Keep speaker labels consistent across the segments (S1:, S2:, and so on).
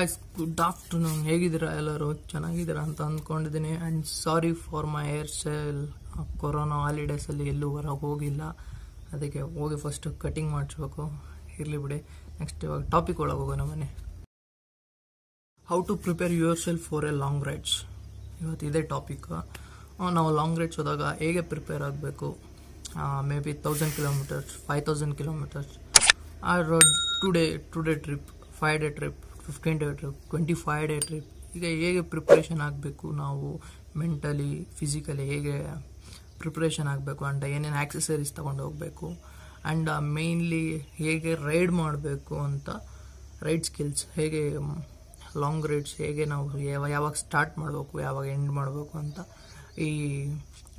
S1: guys good afternoon ಹೇಗಿದ್ದೀರಾ ಎಲ್ಲರೂ ಚೆನ್ನಾಗಿದ್ದೀರಾ ಅಂತ ಅಂದ್ಕೊಂಡಿದ್ದೀನಿ and sorry for my hairstyle corona ಹಾಲಿಡೇಸಲ್ಲಿ ಎಲ್ಲೂ ಹೊರಗೆ ಹೋಗಿಲ್ಲ ಅದಕ್ಕೆ ಹೋಗಿ ಫಸ್ಟು ಕಟಿಂಗ್ ಮಾಡಿಸ್ಬೇಕು ಇರಲಿ ಬಿಡಿ ನೆಕ್ಸ್ಟ್ ಇವಾಗ ಟಾಪಿಕ್ ಒಳಗೆ ಹೋಗೋಣ ಮನೆ how to prepare your self for a long rides ಇವತ್ತು ಇದೇ ಟಾಪಿಕ್ ನಾವು ಲಾಂಗ್ ರೈಡ್ಸ್ ಹೋದಾಗ ಹೇಗೆ ಪ್ರಿಪೇರ್ ಆಗಬೇಕು maybe thousand kilometers five thousand kilometers or two day two day trip five day trip fifteen day trip twenty five day trip ಈಗ ಹೇಗೆ preparation ಆಗಬೇಕು ನಾವು ಮೆಂಟಲಿ ಫಿಸಿಕಲಿ ಹೇಗೆ ಪ್ರಿಪ್ರೇಷನ್ ಆಗಬೇಕು ಅಂಡ್ ಏನೇನು ಆ್ಯಕ್ಸಸರೀಸ್ ತೊಗೊಂಡು ಹೋಗಬೇಕು ಆ್ಯಂಡ್ ಮೇಯ್ನ್ಲಿ uh, ಹೇಗೆ ರೈಡ್ ಮಾಡಬೇಕು ಅಂತ ರೈಡ್ ಸ್ಕಿಲ್ಸ್ ಹೇಗೆ ಲಾಂಗ್ um, ರೈಡ್ಸ್ ಹೇಗೆ ನಾವು ಯಾವಾಗ ಸ್ಟಾರ್ಟ್ ಮಾಡಬೇಕು ಯಾವಾಗ ಎಂಡ್ ಮಾಡಬೇಕು ಅಂತ ಈ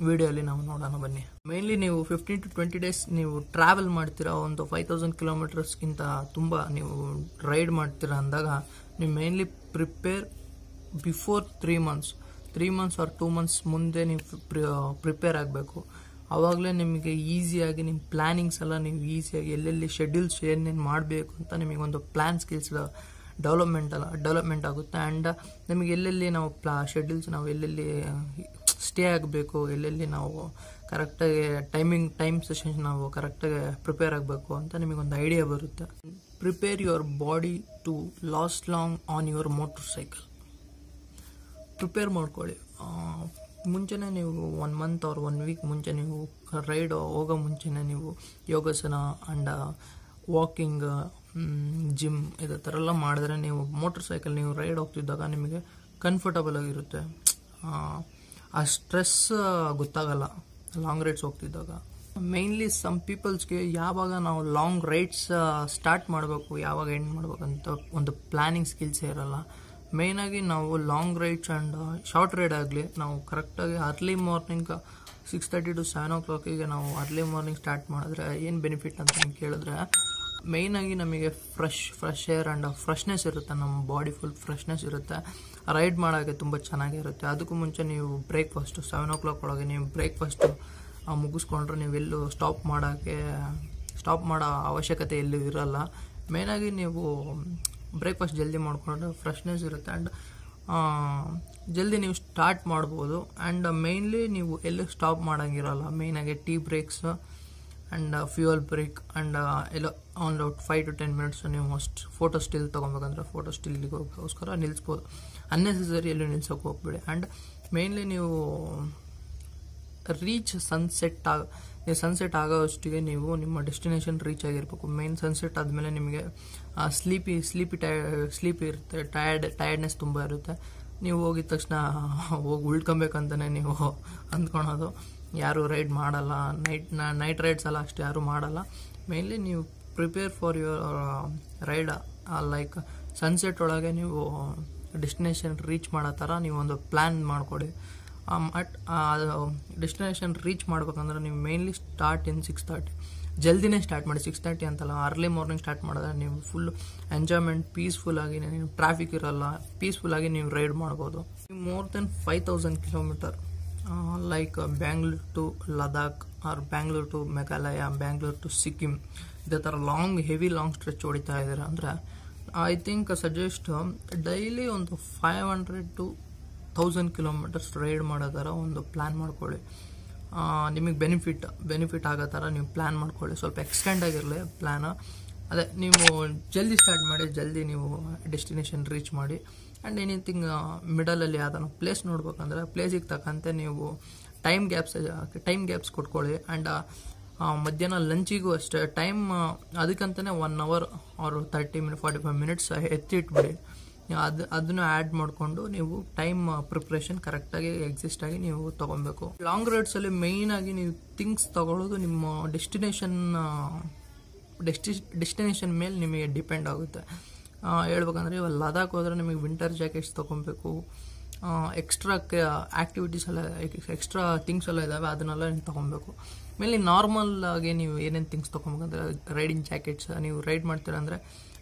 S1: ವಿಡಿಯೋಲಿ ನಾವು ನೋಡೋಣ ಬನ್ನಿ ಮೇನ್ಲಿ ನೀವು ಫಿಫ್ಟೀನ್ ಟು ಟ್ವೆಂಟಿ ಡೇಸ್ ನೀವು ಟ್ರಾವೆಲ್ ಮಾಡ್ತೀರಾ ಒಂದು ಫೈವ್ ತೌಸಂಡ್ ಕಿಲೋಮೀಟರ್ಸ್ಗಿಂತ ತುಂಬ ನೀವು ರೈಡ್ ಮಾಡ್ತೀರಾ ಅಂದಾಗ ನೀವು mainly prepare before three months three months or two months ಮುಂದೆ ನೀವು ಪ್ರಿಪೇರ್ ಆಗಬೇಕು ಆವಾಗಲೇ ನಿಮಗೆ ಈಸಿಯಾಗಿ ನಿಮ್ಮ ಪ್ಲ್ಯಾನಿಂಗ್ಸ್ ಎಲ್ಲ ನೀವು ಈಸಿಯಾಗಿ ಎಲ್ಲೆಲ್ಲಿ ಶೆಡ್ಯೂಲ್ಸ್ ಏನೇನು ಮಾಡಬೇಕು ಅಂತ ನಿಮಗೆ ಒಂದು ಪ್ಲ್ಯಾನ್ ಸ್ಕಿಲ್ಸ್ ಡೆವಲಪ್ಮೆಂಟ್ ಅಲ್ಲ ಡೆವಲಪ್ಮೆಂಟ್ ಆಗುತ್ತೆ ಆ್ಯಂಡ್ ನಿಮಗೆ ಎಲ್ಲೆಲ್ಲಿ ನಾವು ಪ್ಲಾ ಶೆಡ್ಯೂಲ್ಸ್ ನಾವು ಎಲ್ಲೆಲ್ಲಿ ಸ್ಟೇ ಆಗಬೇಕು ಎಲ್ಲೆಲ್ಲಿ ನಾವು ಕರೆಕ್ಟಾಗಿ ಟೈಮಿಂಗ್ ಟೈಮ್ ಸೆಷನ್ಸ್ ನಾವು ಕರೆಕ್ಟಾಗಿ ಪ್ರಿಪೇರ್ ಆಗಬೇಕು ಅಂತ ನಿಮಗೊಂದು ಐಡಿಯಾ ಬರುತ್ತೆ prepare your body to last long on your motorcycle prepare ಮಾಡ್ಕೊಳ್ಳಿ ಮುಂಚೆನೇ ನೀವು ಒನ್ ಮಂತ್ ಅವ್ರ ಒನ್ ವೀಕ್ ಮುಂಚೆ ನೀವು ರೈಡ್ ಹೋಗೋ ಮುಂಚೆನೆ ನೀವು ಯೋಗಾಸನ ಆ್ಯಂಡ್ ವಾಕಿಂಗ್ ಜಿಮ್ ಇದೇ ಥರ ಎಲ್ಲ ಮಾಡಿದ್ರೆ ನೀವು ಮೋಟರ್ ಸೈಕಲ್ ನೀವು ರೈಡ್ ಹೋಗ್ತಿದ್ದಾಗ ನಿಮಗೆ ಕಂಫರ್ಟಬಲ್ ಆಗಿರುತ್ತೆ ಆ ಸ್ಟ್ರೆಸ್ ಗೊತ್ತಾಗಲ್ಲ ಲಾಂಗ್ ರೈಡ್ಸ್ ಹೋಗ್ತಿದ್ದಾಗ ಮೇಯ್ನ್ಲಿ ಸಮ್ ಪೀಪಲ್ಸ್ಗೆ ಯಾವಾಗ ನಾವು ಲಾಂಗ್ ರೈಡ್ಸ್ ಸ್ಟಾರ್ಟ್ ಮಾಡಬೇಕು ಯಾವಾಗ ಎಂಡ್ ಅಂತ ಒಂದು ಪ್ಲಾನಿಂಗ್ ಸ್ಕಿಲ್ಸೇ ಇರಲ್ಲ ಮೇಯ್ನಾಗಿ ನಾವು long rides and short ride ಆಗಲಿ ನಾವು ಕರೆಕ್ಟಾಗಿ early morning six thirty to seven ಓ ಕ್ಲಾಕಿಗೆ ನಾವು ಅರ್ಲಿ ಮಾರ್ನಿಂಗ್ ಸ್ಟಾರ್ಟ್ ಮಾಡಿದ್ರೆ ಏನು ಬೆನಿಫಿಟ್ ಅಂತ ಕೇಳಿದ್ರೆ ಮೇಯ್ನಾಗಿ ನಮಗೆ fresh fresh air and freshness ಇರುತ್ತೆ ನಮ್ಮ ಬಾಡಿ ಫುಲ್ ಫ್ರೆಶ್ನೆಸ್ ಇರುತ್ತೆ ರೈಡ್ ಮಾಡೋಕ್ಕೆ ತುಂಬ ಚೆನ್ನಾಗಿರುತ್ತೆ ಅದಕ್ಕೂ ಮುಂಚೆ ನೀವು ಬ್ರೇಕ್ಫಾಸ್ಟು ಸೆವೆನ್ ಓ ಕ್ಲಾಕ್ ಒಳಗೆ ನೀವು ಬ್ರೇಕ್ಫಾಸ್ಟು ಮುಗಿಸ್ಕೊಂಡ್ರೆ ನೀವೆಲ್ಲೂ ಸ್ಟಾಪ್ ಮಾಡೋಕ್ಕೆ ಸ್ಟಾಪ್ ಮಾಡೋ ಅವಶ್ಯಕತೆ ಎಲ್ಲೂ ಇರಲ್ಲ ಮೇಯ್ನಾಗಿ ನೀವು ಬ್ರೇಕ್ಫಾಸ್ಟ್ ಜಲ್ದಿ ಮಾಡಿಕೊಂಡ್ರೆ ಫ್ರೆಶ್ನೆಸ್ ಇರುತ್ತೆ ಆ್ಯಂಡ್ ಜಲ್ದಿ ನೀವು ಸ್ಟಾರ್ಟ್ ಮಾಡ್ಬೋದು ಆ್ಯಂಡ್ ಮೇಯ್ನ್ಲಿ ನೀವು ಎಲ್ಲೂ ಸ್ಟಾಪ್ ಮಾಡೋಂಗಿರಲ್ಲ ಮೇಯ್ನಾಗಿ tea breaks and fuel break and ಎಲ್ಲ ಒಂದು ಫೈವ್ ಟು ಟೆನ್ ಮಿನಿಟ್ಸ್ ನೀವು ಅಷ್ಟು ಫೋಟೋ ಸ್ಟಿಲ್ ತೊಗೊಬೇಕಂದ್ರೆ ಫೋಟೋ ಸ್ಟಿಲ್ಲಿಗೆ ಹೋಗೋಕ್ಕೋಸ್ಕರ ನಿಲ್ಸ್ಬೋದು ಅನ್ನೆಸೆಸರಿ ಎಲ್ಲೂ ನಿಲ್ಸೋಕೆ ಹೋಗ್ಬೇಡಿ ಆ್ಯಂಡ್ ಮೇನ್ಲಿ ನೀವು ರೀಚ್ ಸನ್ಸೆಟ್ ಆಗ ನೀವು ಸನ್ಸೆಟ್ ಆಗೋ ಅಷ್ಟಿಗೆ ನೀವು ನಿಮ್ಮ ಡೆಸ್ಟಿನೇಷನ್ ರೀಚ್ ಆಗಿರಬೇಕು ಮೇನ್ ಸನ್ಸೆಟ್ ಆದಮೇಲೆ ನಿಮಗೆ ಸ್ಲೀಪಿ ಸ್ಲೀಪಿ ಟೈ ಸ್ಲೀಪಿ ಇರುತ್ತೆ ಟಯರ್ಡ್ ಟಯರ್ಡ್ನೆಸ್ ತುಂಬ ಇರುತ್ತೆ ನೀವು ಹೋಗಿದ ತಕ್ಷಣ ಹೋಗಿ ಉಳ್ಕೊಬೇಕಂತಲೇ ನೀವು ಅಂದ್ಕೊಳೋದು ಯಾರು ರೈಡ್ ಮಾಡಲ್ಲ ನೈಟ್ ನೈಟ್ ರೈಡ್ಸ್ ಎಲ್ಲ ಅಷ್ಟು ಯಾರು ಮಾಡಲ್ಲ ಮೇನ್ಲಿ ನೀವು prepare for your ride like sunset ಒಳಗೆ ನೀವು ಡೆಸ್ಟಿನೇಷನ್ uh, ರೀಚ್ ಮಾಡೋ ಥರ ನೀವು ಒಂದು ಪ್ಲ್ಯಾನ್ ಮಾಡಿಕೊಡಿ ಅಟ್ ಡೆಸ್ಟಿನೇಷನ್ ರೀಚ್ ಮಾಡ್ಬೇಕಂದ್ರೆ ನೀವು mainly start in six thirty ಜಲ್ದಿನೇ ಸ್ಟಾರ್ಟ್ ಮಾಡಿ ಸಿಕ್ಸ್ ತರ್ಟಿ ಅಂತಲ್ಲ ಅರ್ಲಿ ಮಾರ್ನಿಂಗ್ ಸ್ಟಾರ್ಟ್ ಮಾಡಿದ್ರೆ ನೀವು ಫುಲ್ ಎಂಜಾಯ್ಮೆಂಟ್ ಆಗಿ ನೀವು ಟ್ರಾಫಿಕ್ ಇರೋಲ್ಲ ಆಗಿ ನೀವು ರೈಡ್ ಮಾಡ್ಬೋದು more than five thousand kilometre like Bangalore to Ladakh or Bangalore to Meghalaya Bangalore to Sikkim ಇದೇ ಥರ ಲಾಂಗ್ ಹೆವಿ ಲಾಂಗ್ ಸ್ಟ್ರೆಚ್ ಹೊಡಿತಾ ಇದ್ದೀರಾ ಅಂದರೆ ಐ ಥಿಂಕ್ ಸಜೆಸ್ಟ್ ಡೈಲಿ ಒಂದು five hundred to thousand kilometres ride ಮಾಡೋ ಥರ ಒಂದು ಪ್ಲ್ಯಾನ್ ಮಾಡ್ಕೊಳ್ಳಿ ನಿಮಗೆ ಬೆನಿಫಿಟ್ ಬೆನಿಫಿಟ್ ಆಗೋ ಥರ ನೀವು ಪ್ಲ್ಯಾನ್ ಮಾಡ್ಕೊಳ್ಳಿ ಸ್ವಲ್ಪ ಎಕ್ಸ್ಟೆಂಡ್ ಆಗಿರಲಿ ಪ್ಲ್ಯಾನ್ ಅದೇ ನೀವು ಜಲ್ದಿ ಸ್ಟಾರ್ಟ್ ಮಾಡಿ ಜಲ್ದಿ ನೀವು ಡೆಸ್ಟಿನೇಷನ್ ರೀಚ್ ಮಾಡಿ ಆ್ಯಂಡ್ ಎನಿಥಿಂಗ್ ಮಿಡಲಲ್ಲಿ ಯಾವುದಾದ್ರು ಪ್ಲೇಸ್ ನೋಡ್ಬೇಕಂದ್ರೆ ಪ್ಲೇಸಿಗೆ ತಕ್ಕಂತೆ ನೀವು ಟೈಮ್ ಗ್ಯಾಪ್ಸ್ ಟೈಮ್ ಗ್ಯಾಪ್ಸ್ ಕೊಟ್ಕೊಳ್ಳಿ ಆ್ಯಂಡ್ ಮಧ್ಯಾಹ್ನ ಲಂಚಿಗೂ ಅಷ್ಟೇ ಟೈಮ್ ಅದಕ್ಕಂತಲೇ one hour or thirty minute forty five minutes ಎತ್ತಿಟ್ಬಿಡಿ ಅದು ಅದನ್ನು ಆ್ಯಡ್ ಮಾಡಿಕೊಂಡು ನೀವು ಟೈಮ್ ಪ್ರಿಪ್ರೇಷನ್ ಕರೆಕ್ಟಾಗಿ ಎಕ್ಸಿಸ್ಟಾಗಿ ನೀವು ತೊಗೊಬೇಕು ಲಾಂಗ್ ರೈಡ್ಸಲ್ಲಿ ಮೇಯ್ನಾಗಿ ನೀವು ಥಿಂಗ್ಸ್ ತೊಗೊಳ್ಳೋದು ನಿಮ್ಮ ಡೆಸ್ಟಿನೇಷನ್ ಡೆಸ್ಟಿ ಡೆಸ್ಟಿನೇಷನ್ ಮೇಲೆ ನಿಮಗೆ ಡಿಪೆಂಡ್ ಆಗುತ್ತೆ ಹೇಳ್ಬೇಕಂದ್ರೆ ಇವಾಗ ಲದಾಖ್ ಹೋದರೆ ನಿಮಗೆ ವಿಂಟರ್ ಜಾಕೆಟ್ಸ್ ತೊಗೊಬೇಕು ಎಕ್ಸ್ಟ್ರಾ ಆ್ಯಕ್ಟಿವಿಟೀಸ್ ಎಲ್ಲ ಎಕ್ಸ್ಟ್ರಾ ಥಿಂಗ್ಸ್ ಎಲ್ಲ ಇದ್ದಾವೆ ಅದನ್ನೆಲ್ಲ ನೀವು ತೊಗೊಬೇಕು ಮೇಲೆ ನಾರ್ಮಲ್ ಆಗಿ ನೀವು ಏನೇನು ಥಿಂಗ್ಸ್ ತೊಗೊಬೇಕಂದ್ರೆ ರೈಡಿಂಗ್ ಜಾಕೆಟ್ಸ್ ನೀವು ರೈಡ್ ಮಾಡ್ತೀರ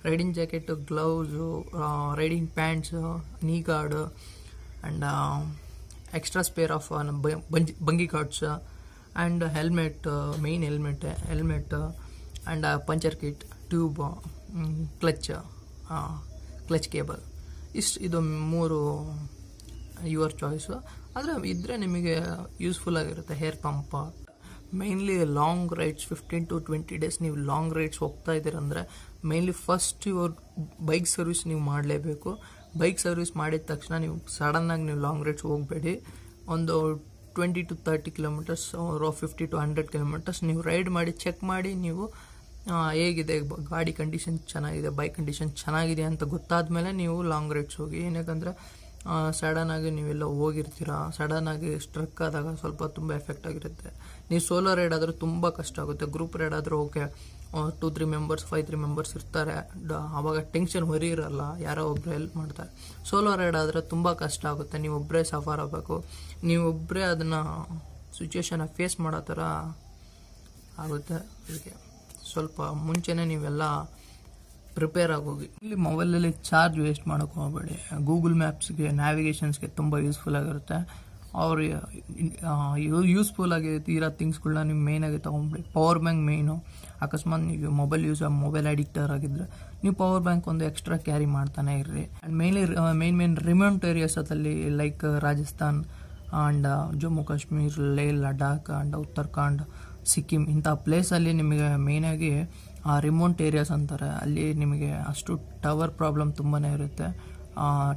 S1: riding jacket gloves riding pants knee guard and extra spare of bungee bungee cords and helmet main helmet helmet and puncture kit tube clutch clutch cable ಇಷ್ಟು ಇದು ಮೂರು your choice ಆದರೆ ಇದ್ದರೆ ನಿಮಗೆ useful ಆಗಿರುತ್ತೆ air pump mainly long rides fifteen to twenty days ನೀವು long rides ಹೋಗ್ತಾ ಇದ್ದೀರಂದರೆ mainly first your bike service ನೀವು ಮಾಡಲೇಬೇಕು ಬೈಕ್ ಸರ್ವಿಸ್ ಮಾಡಿದ ತಕ್ಷಣ ನೀವು ಸಡನ್ನಾಗಿ ನೀವು ಲಾಂಗ್ ರೈಡ್ಸ್ ಹೋಗಬೇಡಿ ಒಂದು twenty to thirty kilometres fifty to hundred kilometres ನೀವು ರೈಡ್ ಮಾಡಿ ಚೆಕ್ ಮಾಡಿ ನೀವು ಹೇಗಿದೆ ಗಾಡಿ ಕಂಡೀಷನ್ ಚೆನ್ನಾಗಿದೆ ಬೈಕ್ ಕಂಡೀಷನ್ ಚೆನ್ನಾಗಿದೆ ಅಂತ ಗೊತ್ತಾದ ಮೇಲೆ ನೀವು ಲಾಂಗ್ ರೈಡ್ಸ್ ಹೋಗಿ ಏನಕ್ಕಂದರೆ ಸಡನ್ನಾಗಿ ನೀವೆಲ್ಲ ಸಡನ್ ಸಡನ್ನಾಗಿ ಸ್ಟ್ರಕ್ ಆದಾಗ ಸ್ವಲ್ಪ ತುಂಬ ಎಫೆಕ್ಟ್ ಆಗಿರುತ್ತೆ ನೀವು ಸೋಲೋ ರೈಡ್ ಆದರೆ ತುಂಬ ಕಷ್ಟ ಆಗುತ್ತೆ ಗ್ರೂಪ್ ರೈಡ್ ಆದರೆ okay two three members five three members ಇರ್ತಾರೆ ಆವಾಗ ಟೆನ್ಷನ್ ಹೊರಿ ಇರಲ್ಲ ಯಾರೋ ಒಬ್ಬರು ಹೆಲ್ಪ್ ಮಾಡ್ತಾರೆ ಸೋಲೋ ರೈಡ್ ಆದರೆ ತುಂಬ ಕಷ್ಟ ಆಗುತ್ತೆ ನೀವು ಒಬ್ಬರೇ ಸಫರ್ ಆಗಬೇಕು ನೀವೊಬ್ಬರೇ ಅದನ್ನು ಸಿಚುವೇಶನ್ನ ಫೇಸ್ ಮಾಡೋ ಥರ ಆಗುತ್ತೆ ಅದಕ್ಕೆ ಸ್ವಲ್ಪ ಮುಂಚೆನೆ ನೀವೆಲ್ಲ ಪ್ರಿಪೇರ್ ಆಗೋಗಿ ಇಲ್ಲಿ ಮೊಬೈಲಲ್ಲಿ ಚಾರ್ಜ್ ವೇಸ್ಟ್ ಮಾಡೋಕೆ ಹೋಗಬೇಡಿ ಗೂಗಲ್ ಮ್ಯಾಪ್ಸ್ಗೆ ನ್ಯಾವಿಗೇಷನ್ಸ್ಗೆ ತುಂಬ ಯೂಸ್ಫುಲ್ ಆಗಿರುತ್ತೆ ಅವ್ರು ಯೂಸ್ಫುಲ್ ಆಗಿ ಇರೋ ಥಿಂಗ್ಸ್ಗಳನ್ನ ನೀವು ಮೇಯ್ನಾಗಿ ತೊಗೊಂಬಿಡಿ ಪವರ್ ಬ್ಯಾಂಕ್ ಮೇಯ್ನು ಅಕಸ್ಮಾತ್ ನೀವು ಮೊಬೈಲ್ ಯೂಸ್ ಮೊಬೈಲ್ ಅಡಿಕ್ಟರ್ ಆಗಿದ್ರೆ ನೀವು ಪವರ್ ಬ್ಯಾಂಕ್ ಒಂದು ಎಕ್ಸ್ಟ್ರಾ ಕ್ಯಾರಿ ಮಾಡ್ತಾನೆ ಇರ್ರಿ and mainly main main remote ಅದಲ್ಲಿ like Rajasthan and Jammu Kashmir Leh Ladakh and Uttarakhand Sikkim ಇಂಥ ಪ್ಲೇಸಲ್ಲಿ ನಿಮಗೆ ಮೇಯ್ನಾಗಿ ಆ ರಿಮೋಟ್ ಏರಿಯಾಸ್ ಅಂತಾರೆ ಅಲ್ಲಿ ನಿಮಗೆ ಅಷ್ಟು ಟವರ್ ಪ್ರಾಬ್ಲಮ್ ತುಂಬಾ ಇರುತ್ತೆ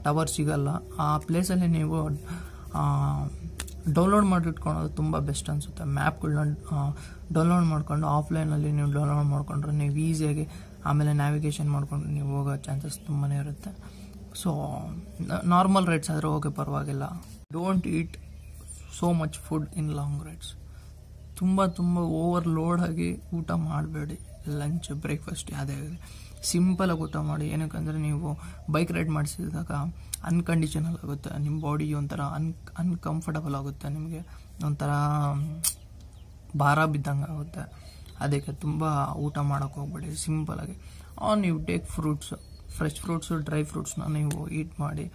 S1: ಟವರ್ ಸಿಗಲ್ಲ ಆ ಪ್ಲೇಸಲ್ಲಿ ನೀವು ಡೌನ್ಲೋಡ್ ಮಾಡಿಟ್ಕೊಳೋದು ತುಂಬ ಬೆಸ್ಟ್ ಅನಿಸುತ್ತೆ ಮ್ಯಾಪ್ಗಳನ್ನ ಡೌನ್ಲೋಡ್ ಮಾಡಿಕೊಂಡು ಆಫ್ಲೈನಲ್ಲಿ ನೀವು ಡೌನ್ಲೋಡ್ ಮಾಡಿಕೊಂಡ್ರೆ ನೀವು ಈಸಿಯಾಗಿ ಆಮೇಲೆ ನ್ಯಾವಿಗೇಷನ್ ಮಾಡ್ಕೊಂಡು ನೀವು ಹೋಗೋ ಚಾನ್ಸಸ್ ತುಂಬಾ ಇರುತ್ತೆ ಸೊ ನಾರ್ಮಲ್ ರೈಡ್ಸ್ ಆದರೆ ಹೋಗೋ ಪರವಾಗಿಲ್ಲ don't eat so much food in long rides ತುಂಬ ತುಂಬ ಓವರ್ ಲೋಡ್ ಆಗಿ ಊಟ ಮಾಡಬೇಡಿ ಲಂಚ್ ಬ್ರೇಕ್ಫಾಸ್ಟ್ ಯಾವುದೇ ಆಗಲಿ ಸಿಂಪಲಾಗಿ ಊಟ ಮಾಡಿ ಏನಕ್ಕೆಂದರೆ ನೀವು ಬೈಕ್ ರೈಡ್ ಮಾಡಿಸಿದಾಗ ಅನ್ಕಂಡೀಷನಲ್ ಆಗುತ್ತೆ ನಿಮ್ಮ ಬಾಡಿ ಒಂಥರ ಅನ್ ಅನ್ಕಂಫರ್ಟಬಲ್ ಆಗುತ್ತೆ ನಿಮಗೆ ಒಂಥರ ಭಾರ ಬಿದ್ದಂಗೆ ಆಗುತ್ತೆ ಅದಕ್ಕೆ ತುಂಬ ಊಟ ಮಾಡೋಕ್ಕೆ ಹೋಗ್ಬೇಡಿ ಸಿಂಪಲಾಗಿ ಆನ್ ನೀವು take fruits fresh fruits dry ಫ್ರೂಟ್ಸ್ನ ನೀವು ಈಟ್ ಮಾಡಿ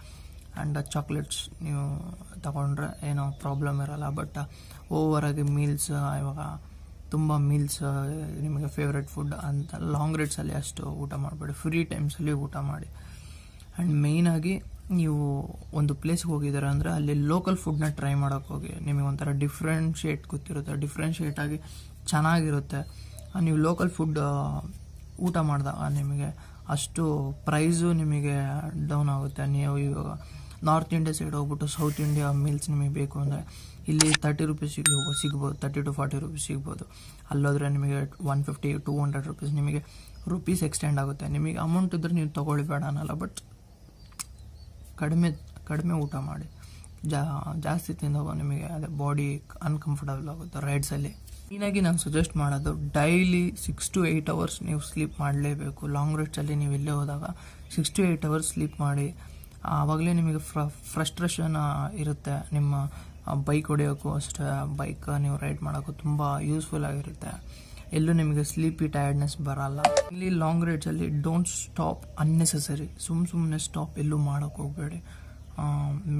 S1: ಆ್ಯಂಡ್ ಚಾಕ್ಲೇಟ್ಸ್ ನೀವು ತಗೊಂಡ್ರೆ ಏನೋ ಪ್ರಾಬ್ಲಮ್ ಇರೋಲ್ಲ ಬಟ್ ಓವರಾಗಿ ಮೀಲ್ಸ್ ಇವಾಗ ತುಂಬ ಮೀಲ್ಸ್ uh, ನಿಮಗೆ ಫೇವ್ರೆಟ್ ಫುಡ್ ಅಂತ ಲಾಂಗ್ ರೇಟ್ಸಲ್ಲಿ ಅಷ್ಟು ಊಟ ಮಾಡಬೇಡಿ ಫ್ರೀ ಟೈಮ್ಸಲ್ಲಿ ಊಟ ಮಾಡಿ ಆ್ಯಂಡ್ ಮೇಯ್ನಾಗಿ ನೀವು ಒಂದು ಪ್ಲೇಸ್ಗೆ ಹೋಗಿದ್ದೀರ ಅಂದರೆ ಅಲ್ಲಿ ಲೋಕಲ್ ಫುಡ್ನ ಟ್ರೈ ಮಾಡೋಕ್ಕೆ ಹೋಗಿ ನಿಮಗೆ ಒಂಥರ ಡಿಫ್ರೆನ್ಷಿಯೇಟ್ ಗೊತ್ತಿರುತ್ತೆ ಡಿಫ್ರೆನ್ಷಿಯೇಟ್ ಆಗಿ ಚೆನ್ನಾಗಿರುತ್ತೆ ನೀವು ಲೋಕಲ್ ಫುಡ್ uh, ಊಟ ಮಾಡಿದಾಗ ನಿಮಗೆ ಅಷ್ಟು ಪ್ರೈಸು ನಿಮಗೆ ಡೌನ್ ಆಗುತ್ತೆ ನೀವು ಇವಾಗ ನಾರ್ತ್ ಇಂಡಿಯಾ ಸೈಡ್ ಹೋಗ್ಬಿಟ್ಟು ಸೌತ್ ಇಂಡಿಯಾ ಮೀಲ್ಸ್ ನಿಮಗೆ ಬೇಕು ಅಂದರೆ ಇಲ್ಲಿ ತರ್ಟಿ ರುಪೀಸಿಗೆ ಹೋಗೋ ಸಿಗ್ಬೋದು ತರ್ಟಿ ಟು ಫಾರ್ಟಿ ರುಪೀಸ್ ಸಿಗ್ಬೋದು ಅಲ್ಲೋದ್ರೆ ನಿಮಗೆ one fifty two hundred rupees ನಿಮಗೆ ರುಪೀಸ್ ಎಕ್ಸ್ಟೆಂಡ್ ಆಗುತ್ತೆ ನಿಮಗೆ ಅಮೌಂಟ್ ಇದ್ರೆ ನೀವು ತೊಗೊಳ್ಳಿ ಬೇಡ ಅನ್ನಲ್ಲ ಬಟ್ ಕಡಿಮೆ ಕಡಿಮೆ ಊಟ ಮಾಡಿ ಜಾ ಜಾಸ್ತಿ ತಿಂದಾಗ ನಿಮಗೆ ಅದೇ ಬಾಡಿ ಅನ್ಕಂಫರ್ಟಬಲ್ ಆಗುತ್ತೆ ರೈಡ್ಸಲ್ಲಿ ಮೇನಾಗಿ ನಾನು ಸಜೆಸ್ಟ್ ಮಾಡೋದು daily six to eight hours ನೀವು ಸ್ಲೀಪ್ ಮಾಡಲೇಬೇಕು ಲಾಂಗ್ ರೈಡ್ಸಲ್ಲಿ ನೀವು ಇಲ್ಲೇ ಹೋದಾಗ six to eight hours sleep ಮಾಡಿ ಆವಾಗಲೇ ನಿಮಗೆ ಫ್ರ ಫ್ರಸ್ಟ್ರೇಷನ್ ಇರುತ್ತೆ ನಿಮ್ಮ ಬೈಕ್ ಹೊಡೆಯೋಕ್ಕೂ ಅಷ್ಟೇ ಬೈಕ್ ನೀವು ರೈಡ್ ಮಾಡೋಕ್ಕೂ ತುಂಬ ಯೂಸ್ಫುಲ್ ಆಗಿರುತ್ತೆ ಎಲ್ಲೂ ನಿಮಗೆ ಸ್ಲೀಪಿ ಟಯರ್ಡ್ನೆಸ್ ಬರಲ್ಲ ಇಲ್ಲಿ ಲಾಂಗ್ ರೈಡ್ಸಲ್ಲಿ ಡೋಂಟ್ ಸ್ಟಾಪ್ ಅನ್ನೆಸೆಸರಿ ಸುಮ್ಮ ಸುಮ್ಮನೆ ಸ್ಟಾಪ್ ಎಲ್ಲೂ ಮಾಡೋಕ್ಕೆ ಹೋಗಬೇಡಿ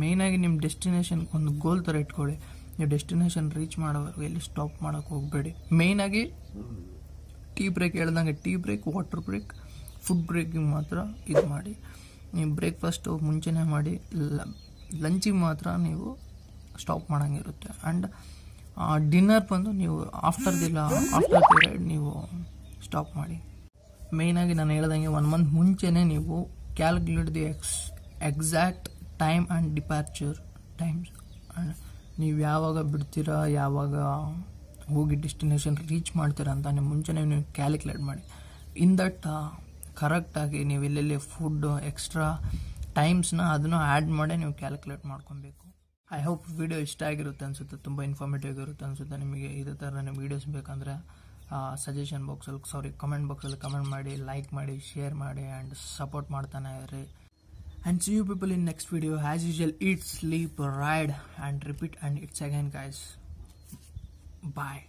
S1: ಮೇಯ್ನಾಗಿ ನಿಮ್ಮ ಡೆಸ್ಟಿನೇಷನ್ಗೆ ಒಂದು ಗೋಲ್ ಥರ ಇಟ್ಕೊಳ್ಳಿ ನೀವು ಡೆಸ್ಟಿನೇಷನ್ ರೀಚ್ ಮಾಡೋವರೆಗೂ ಎಲ್ಲಿ ಸ್ಟಾಪ್ ಮಾಡೋಕ್ಕೆ ಹೋಗಬೇಡಿ ಮೇಯ್ನಾಗಿ ಟೀ ಬ್ರೇಕ್ ಹೇಳ್ದಂಗೆ tea break water break food breaking ಮಾತ್ರ ಇದು ಮಾಡಿ ನೀವು ಬ್ರೇಕ್ಫಾಸ್ಟು ಮುಂಚೆನೇ ಮಾಡಿ ಲಂಚಿಗೆ ಮಾತ್ರ ನೀವು ಸ್ಟಾಪ್ ಮಾಡೋಂಗಿರುತ್ತೆ ಆ್ಯಂಡ್ ಡಿನ್ನರ್ ಬಂದು ನೀವು ಆಫ್ಟರ್ ದಿಲ್ಲ ಆಫ್ಟರ್ ಪೀರಿಯಡ್ ನೀವು ಸ್ಟಾಪ್ ಮಾಡಿ ಮೇಯ್ನಾಗಿ ನಾನು ಹೇಳ್ದಂಗೆ ಒನ್ ಮಂತ್ ಮುಂಚೆನೇ ನೀವು calculate the ex exact time and departure times and ನೀವು ಯಾವಾಗ ಬಿಡ್ತೀರಾ ಯಾವಾಗ ಹೋಗಿ ಡೆಸ್ಟಿನೇಷನ್ ರೀಚ್ ಮಾಡ್ತೀರಾ ಅಂತ ನೀವು ಮುಂಚೆನೇ ನೀವು ಕ್ಯಾಲ್ಕುಲೇಟ್ ಮಾಡಿ ಇನ್ ದಟ್ ಕರೆಕ್ಟಾಗಿ ನೀವು ಇಲ್ಲೆಲ್ಲಿ ಫುಡ್ಡು ಎಕ್ಸ್ಟ್ರಾ ಟೈಮ್ಸ್ನ ಅದನ್ನು ಆ್ಯಡ್ ಮಾಡೇ ನೀವು ಕ್ಯಾಲ್ಕುಲೇಟ್ ಮಾಡ್ಕೊಬೇಕು ಐ ಹೋಪ್ ವಿಡಿಯೋ ಇಷ್ಟ ಆಗಿರುತ್ತೆ ಅನಿಸುತ್ತೆ ತುಂಬ ಇನ್ಫಾರ್ಮೇಟಿವ್ ಇರುತ್ತೆ ಅನಿಸುತ್ತೆ ನಿಮಗೆ ಇದೇ ನಿಮ್ಮ ವೀಡಿಯೋಸ್ ಬೇಕಂದರೆ ಸಜೆಷನ್ ಬಾಕ್ಸಲ್ಲಿ ಸಾರಿ ಕಮೆಂಟ್ ಬಾಕ್ಸಲ್ಲಿ ಕಮೆಂಟ್ ಮಾಡಿ ಲೈಕ್ ಮಾಡಿ ಶೇರ್ ಮಾಡಿ ಆ್ಯಂಡ್ ಸಪೋರ್ಟ್ ಮಾಡ್ತಾನೆ ಇರಿ and see you people in next video as usual eat sleep ride and repeat and it's again guys bye